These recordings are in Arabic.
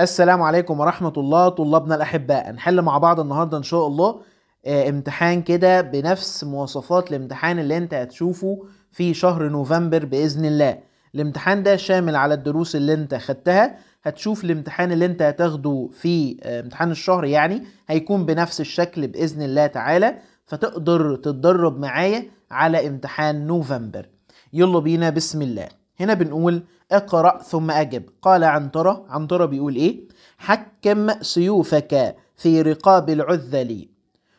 السلام عليكم ورحمة الله طلابنا الأحباء هنحل مع بعض النهاردة إن شاء الله آه، امتحان كده بنفس مواصفات الامتحان اللي انت هتشوفه في شهر نوفمبر بإذن الله الامتحان ده شامل على الدروس اللي انت خدتها هتشوف الامتحان اللي انت هتاخده في آه، امتحان الشهر يعني هيكون بنفس الشكل بإذن الله تعالى فتقدر تتدرب معايا على امتحان نوفمبر يلا بينا بسم الله هنا بنقول اقرأ ثم أجب قال عنترة عنترة بيقول إيه حكم سيوفك في رقاب العذل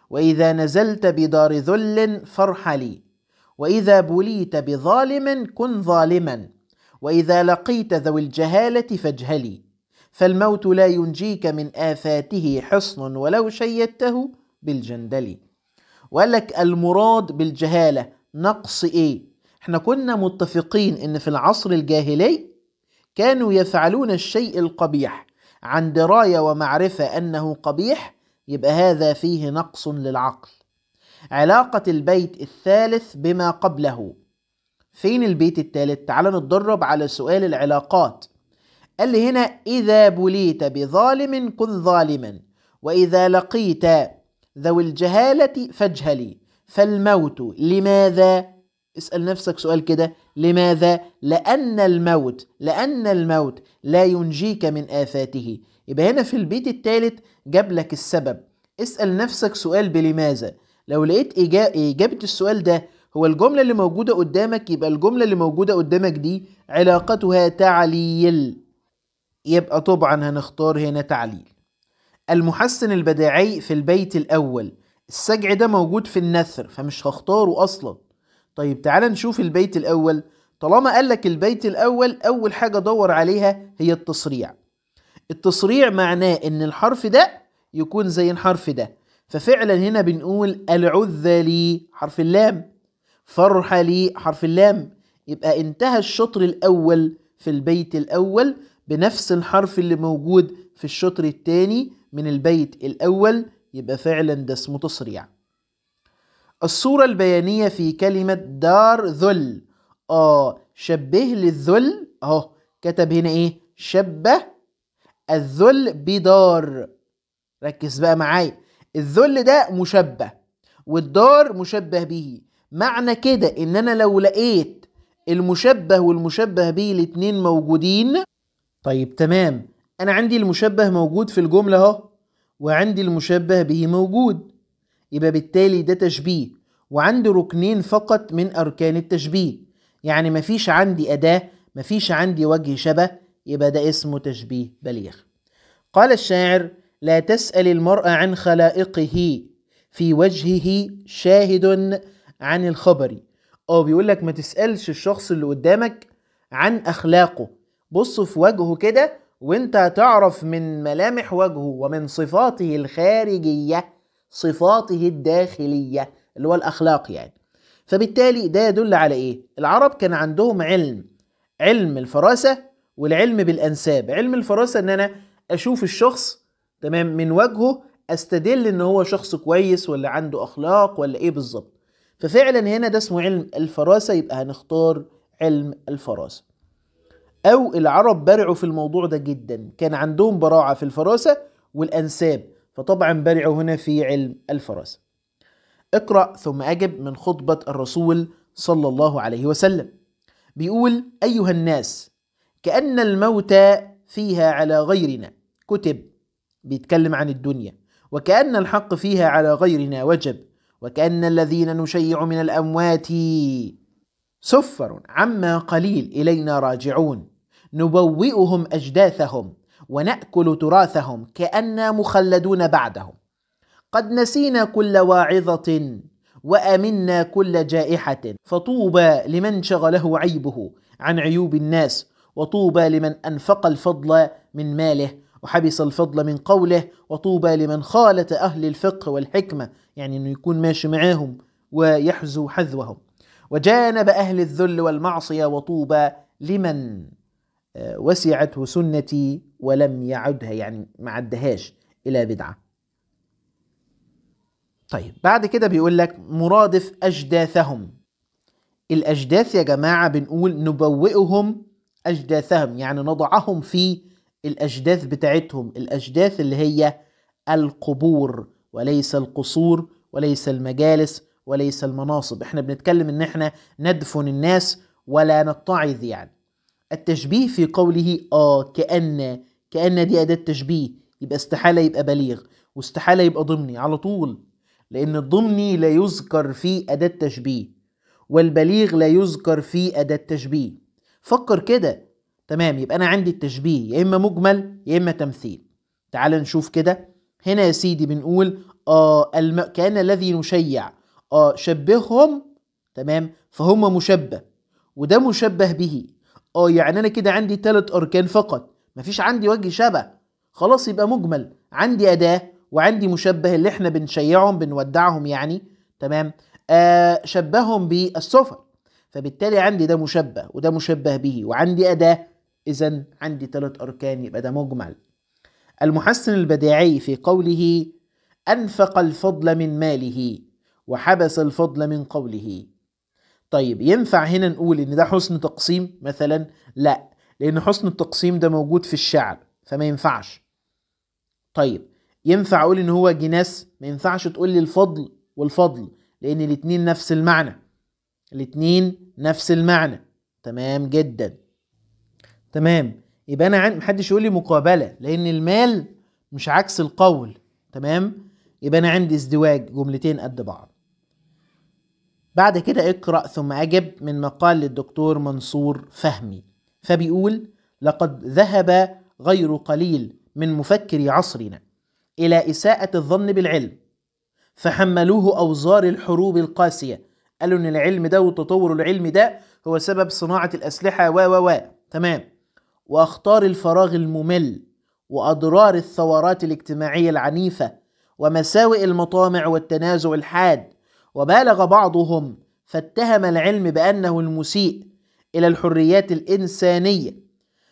وإذا نزلت بدار ذل فارحلي وإذا بليت بظالم كن ظالما وإذا لقيت ذوي الجهالة فاجهلي فالموت لا ينجيك من آفاته حصن ولو شيدته بالجندل وقال لك المراد بالجهالة نقص إيه احنا كنا متفقين ان في العصر الجاهلي كانوا يفعلون الشيء القبيح عن درايه ومعرفه انه قبيح يبقى هذا فيه نقص للعقل علاقه البيت الثالث بما قبله فين البيت الثالث تعال نتدرب على سؤال العلاقات قال لي هنا اذا بليت بظالم كن ظالما واذا لقيت ذوي الجهاله فاجهلي فالموت لماذا اسأل نفسك سؤال كده لماذا؟ لأن الموت لأن الموت لا ينجيك من آفاته يبقى هنا في البيت الثالث جاب لك السبب اسأل نفسك سؤال بلماذا لو لقيت إجابة السؤال ده هو الجملة اللي موجودة قدامك يبقى الجملة اللي موجودة قدامك دي علاقتها تعليل يبقى طبعا هنختار هنا تعليل المحسن البداعي في البيت الأول السجع ده موجود في النثر فمش هختاره أصلا طيب تعال نشوف البيت الأول طالما قال لك البيت الأول أول حاجة دور عليها هي التصريع التصريع معناه إن الحرف ده يكون زي الحرف ده ففعلا هنا بنقول لي حرف اللام لي حرف اللام يبقى انتهى الشطر الأول في البيت الأول بنفس الحرف اللي موجود في الشطر الثاني من البيت الأول يبقى فعلا ده اسمه تصريع الصورة البيانية في كلمة دار ذل آه شبه للذل أهو كتب هنا إيه شبه الذل بدار ركز بقى معايا الذل ده مشبه والدار مشبه به معنى كده إن أنا لو لقيت المشبه والمشبه به الاتنين موجودين طيب تمام أنا عندي المشبه موجود في الجملة أهو وعندي المشبه به موجود يبقى بالتالي ده تشبيه وعنده ركنين فقط من أركان التشبيه يعني مفيش عندي أداة مفيش عندي وجه شبه يبقى ده اسمه تشبيه بليغ قال الشاعر لا تسأل المرء عن خلائقه في وجهه شاهد عن الخبر أو بيقول لك ما تسألش الشخص اللي قدامك عن أخلاقه بص في وجهه كده وانت هتعرف من ملامح وجهه ومن صفاته الخارجيه صفاته الداخلية اللي هو الأخلاق يعني فبالتالي ده يدل على إيه؟ العرب كان عندهم علم علم الفراسة والعلم بالأنساب علم الفراسة إن أنا أشوف الشخص تمام من وجهه أستدل إن هو شخص كويس ولا عنده أخلاق ولا إيه بالظبط ففعلا هنا ده اسمه علم الفراسة يبقى هنختار علم الفراسة أو العرب برعوا في الموضوع ده جدا كان عندهم براعة في الفراسة والأنساب فطبعا برعوا هنا في علم الفراسة اقرأ ثم أجب من خطبة الرسول صلى الله عليه وسلم بيقول أيها الناس كأن الموت فيها على غيرنا كتب بيتكلم عن الدنيا وكأن الحق فيها على غيرنا وجب وكأن الذين نشيع من الأموات سفر عما قليل إلينا راجعون نبوئهم أجداثهم ونأكل تراثهم كأنا مخلدون بعدهم قد نسينا كل واعظة وأمنا كل جائحة فطوبى لمن شغله عيبه عن عيوب الناس وطوبى لمن أنفق الفضل من ماله وحبس الفضل من قوله وطوبى لمن خالط أهل الفقه والحكمة يعني أنه يكون ماشي معاهم ويحزو حذوهم وجانب أهل الذل والمعصية وطوبى لمن آه، وسعته سنتي ولم يعدها يعني ما عدهاش إلى بدعة طيب بعد كده بيقول لك مرادف أجداثهم الأجداث يا جماعة بنقول نبوئهم أجداثهم يعني نضعهم في الأجداث بتاعتهم الأجداث اللي هي القبور وليس القصور وليس المجالس وليس المناصب احنا بنتكلم ان احنا ندفن الناس ولا نتعظ يعني التشبيه في قوله آه كأن كأن دي أداة تشبيه يبقى استحالة يبقى بليغ واستحالة يبقى ضمني على طول لأن الضمني لا يذكر فيه أداة تشبيه والبليغ لا يذكر فيه أداة تشبيه فكر كده تمام يبقى أنا عندي التشبيه يا إما مجمل يا إما تمثيل تعال نشوف كده هنا يا سيدي بنقول آه الم... كان الذي نشيع آه شبههم تمام فهم مشبه وده مشبه به آه يعني أنا كده عندي تلات أركان فقط مفيش عندي وجه شبه خلاص يبقى مجمل عندي أداة وعندي مشبه اللي احنا بنشيعهم بنودعهم يعني تمام آه شبههم بالسفر فبالتالي عندي ده مشبه وده مشبه به وعندي أداة إذا عندي ثلاث أركان يبقى ده مجمل المحسن البديعي في قوله أنفق الفضل من ماله وحبس الفضل من قوله طيب ينفع هنا نقول إن ده حسن تقسيم مثلا؟ لا لأن حسن التقسيم ده موجود في الشعر فما ينفعش طيب ينفع أقول إن هو جناس ما ينفعش تقول لي الفضل والفضل لأن الاتنين نفس المعنى الاتنين نفس المعنى تمام جدا تمام يبقى أنا عن... محدش يقول لي مقابلة لأن المال مش عكس القول تمام يبقى أنا عندي ازدواج جملتين قد بعض بعد كده اقرأ ثم أجب من مقال للدكتور منصور فهمي فبيقول لقد ذهب غير قليل من مفكري عصرنا إلى إساءة الظن بالعلم فحملوه أوزار الحروب القاسية قالوا إن العلم ده وتطور العلم ده هو سبب صناعة الأسلحة و و و تمام وأخطار الفراغ الممل وأضرار الثورات الاجتماعية العنيفة ومساوئ المطامع والتنازع الحاد وبالغ بعضهم فاتهم العلم بأنه المسيء إلى الحريات الإنسانية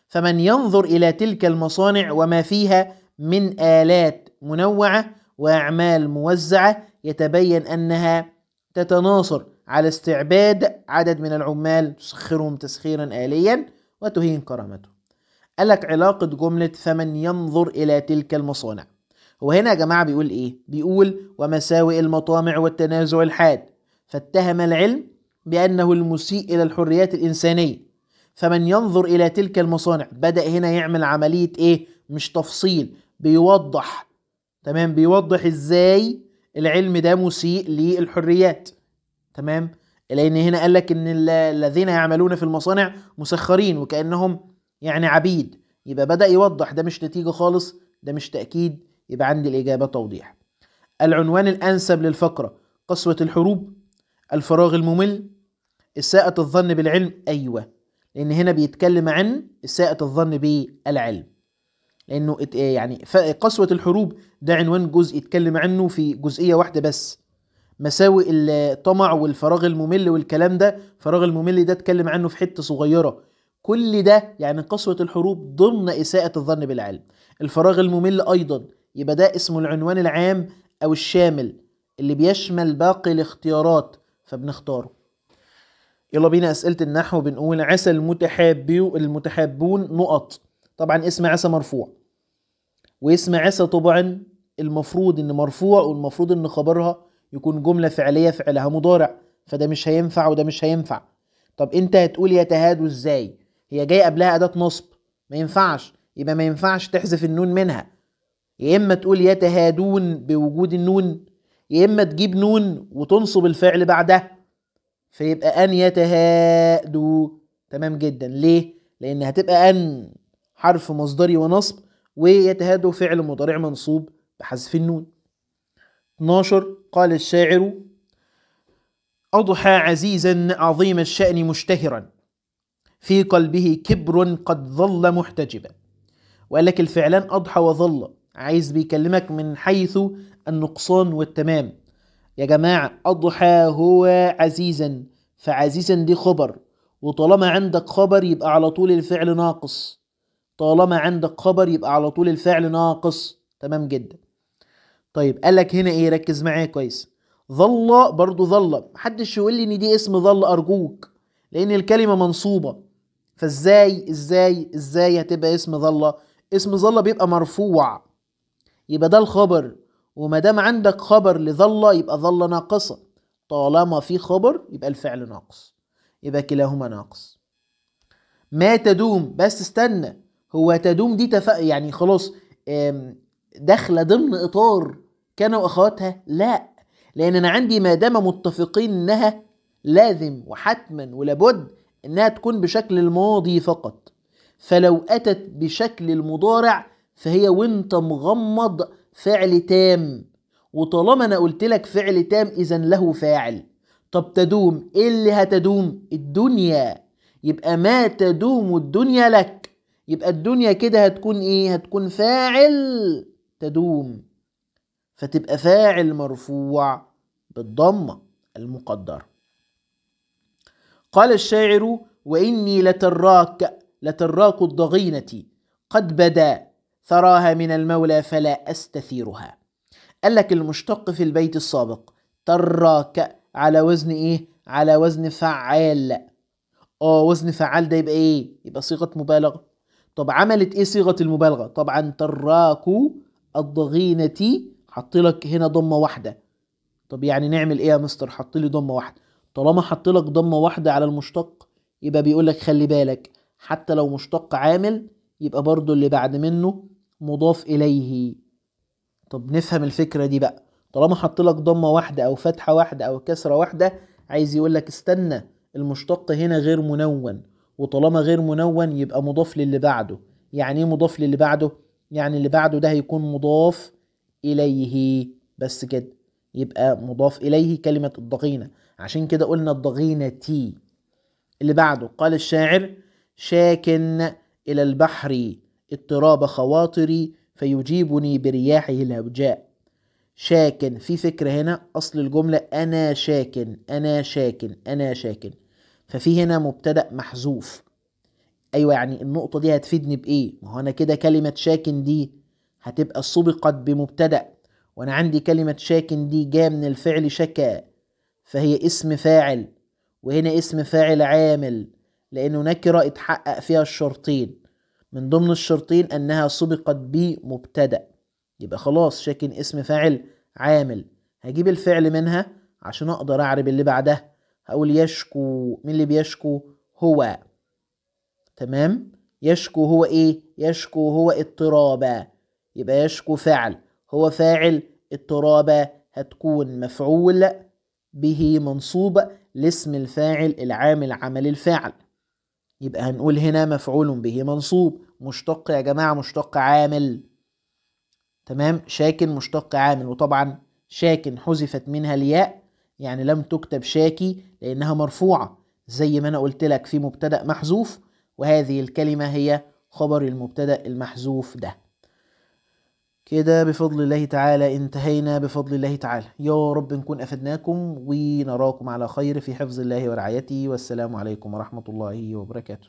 فمن ينظر إلى تلك المصانع وما فيها من آلات منوعة وأعمال موزعة يتبين أنها تتناصر على استعباد عدد من العمال تسخرهم تسخيرا آليا وتهين كرامته قالك علاقة جملة فمن ينظر إلى تلك المصانع وهنا يا جماعة بيقول إيه؟ بيقول ومساوئ المطامع والتنازع الحاد فاتهم العلم بأنه المسيء إلى الحريات الإنسانية فمن ينظر إلى تلك المصانع بدأ هنا يعمل عملية إيه مش تفصيل بيوضح تمام بيوضح إزاي العلم ده مسيء للحريات تمام لأن هنا قال لك إن الذين يعملون في المصانع مسخرين وكأنهم يعني عبيد يبقى بدأ يوضح ده مش نتيجة خالص ده مش تأكيد يبقى عندي الإجابة توضيح العنوان الأنسب للفقرة قسوة الحروب الفراغ الممل إساءة الظن بالعلم أيوة لأن هنا بيتكلم عن إساءة الظن بالعلم لأنه يعني قسوة الحروب ده عنوان جزء اتكلم عنه في جزئية واحدة بس مساوئ الطمع والفراغ الممل والكلام ده فراغ الممل ده اتكلم عنه في حتة صغيرة كل ده يعني قسوة الحروب ضمن إساءة الظن بالعلم الفراغ الممل أيضا يبقى ده اسمه العنوان العام أو الشامل اللي بيشمل باقي الاختيارات فبنختاره يلا بينا أسئلة النحو بنقول عسى المتحابو المتحابون نقط طبعا اسم عسى مرفوع واسم عسى طبعا المفروض ان مرفوع والمفروض ان خبرها يكون جملة فعلية فعلها مضارع فده مش هينفع وده مش هينفع طب انت هتقول يتهادوا ازاي هي جاي قبلها أداة نصب ما ينفعش يبقى ما ينفعش تحذف النون منها يا إما تقول يتهادون بوجود النون يا إما تجيب نون وتنصب الفعل بعدها فيبقى أن يتهادوا تمام جدا ليه؟ لأن هتبقى أن حرف مصدري ونصب ويتهادوا فعل مضارع منصوب بحذف النون 12 قال الشاعر أضحى عزيزا عظيم الشأن مشتهرا في قلبه كبر قد ظل محتجبا وقال لك الفعلان أضحى وظل عايز بيكلمك من حيث النقصان والتمام يا جماعة أضحى هو عزيزا فعزيزا دي خبر وطالما عندك خبر يبقى على طول الفعل ناقص طالما عندك خبر يبقى على طول الفعل ناقص تمام جدا طيب قالك هنا ايه ركز معايا كويس ظل برضو ظل محدش يقول لي ان دي اسم ظل ارجوك لان الكلمه منصوبه فازاي ازاي ازاي هتبقى اسم ظل اسم ظل بيبقى مرفوع يبقى ده الخبر وما دام عندك خبر لظل يبقى ظل ناقصة طالما في خبر يبقى الفعل ناقص يبقى كلاهما ناقص ما تدوم بس استنى هو تدوم دي تف... يعني خلاص داخلة ضمن إطار كان وأخواتها لا لأن أنا عندي ما دام متفقين إنها لازم وحتما ولابد إنها تكون بشكل الماضي فقط فلو أتت بشكل المضارع فهي وانت مغمض فعل تام وطالما انا قلت لك فعل تام اذا له فاعل طب تدوم ايه اللي هتدوم الدنيا يبقى ما تدوم الدنيا لك يبقى الدنيا كده هتكون ايه هتكون فاعل تدوم فتبقى فاعل مرفوع بالضمه المقدره قال الشاعر واني لتراك لتراك الضغينه قد بدا ثراها من المولى فلا أستثيرها قال لك المشتق في البيت السابق تراك على وزن إيه؟ على وزن فعال اه وزن فعال ده يبقى إيه؟ يبقى صيغة مبالغة طب عملت إيه صيغة المبالغة؟ طبعا تراك الضغينة حط لك هنا ضمة واحدة طب يعني نعمل إيه يا مستر؟ حط لي ضمة واحدة طالما حط لك ضمة واحدة على المشتق يبقى بيقول لك خلي بالك حتى لو مشتق عامل يبقى برضو اللي بعد منه مضاف إليه طب نفهم الفكرة دي بقى طالما حط لك ضمة واحدة أو فتحة واحدة أو كسرة واحدة عايز يقول لك استنى المشتق هنا غير منون وطالما غير منون يبقى مضاف للي بعده يعني ايه مضاف للي بعده يعني اللي بعده ده هيكون مضاف إليه بس كده يبقى مضاف إليه كلمة الضغينة عشان كده قلنا الضغينة تي اللي بعده قال الشاعر شاكن إلى البحر اضطراب خواطري فيجيبني برياحه الهوجاء شاكن في فكرة هنا أصل الجملة أنا شاكن أنا شاكن أنا شاكن ففي هنا مبتدأ محذوف أيوة يعني النقطة دي هتفيدني بإيه؟ ما هو أنا كده كلمة شاكن دي هتبقى سبقت بمبتدأ وأنا عندي كلمة شاكن دي جاء من الفعل شكا فهي اسم فاعل وهنا اسم فاعل عامل لأنه نكرة اتحقق فيها الشرطين من ضمن الشرطين أنها سبقت بمبتدأ يبقى خلاص شاكن اسم فاعل عامل هجيب الفعل منها عشان أقدر أعرب اللي بعدها هقول يشكو مين اللي بيشكو هو تمام يشكو هو إيه يشكو هو اضطرابا يبقى يشكو فعل هو فاعل اضطرابا هتكون مفعول به منصوب لاسم الفاعل العامل عمل الفاعل يبقى هنقول هنا مفعول به منصوب مشتق يا جماعة مشتق عامل تمام شاكن مشتق عامل وطبعا شاكن حذفت منها الياء يعني لم تكتب شاكي لأنها مرفوعة زي ما أنا قلت لك في مبتدأ محذوف وهذه الكلمة هي خبر المبتدأ المحذوف ده كده بفضل الله تعالى انتهينا بفضل الله تعالى يا رب نكون أفدناكم ونراكم على خير في حفظ الله ورعايته والسلام عليكم ورحمة الله وبركاته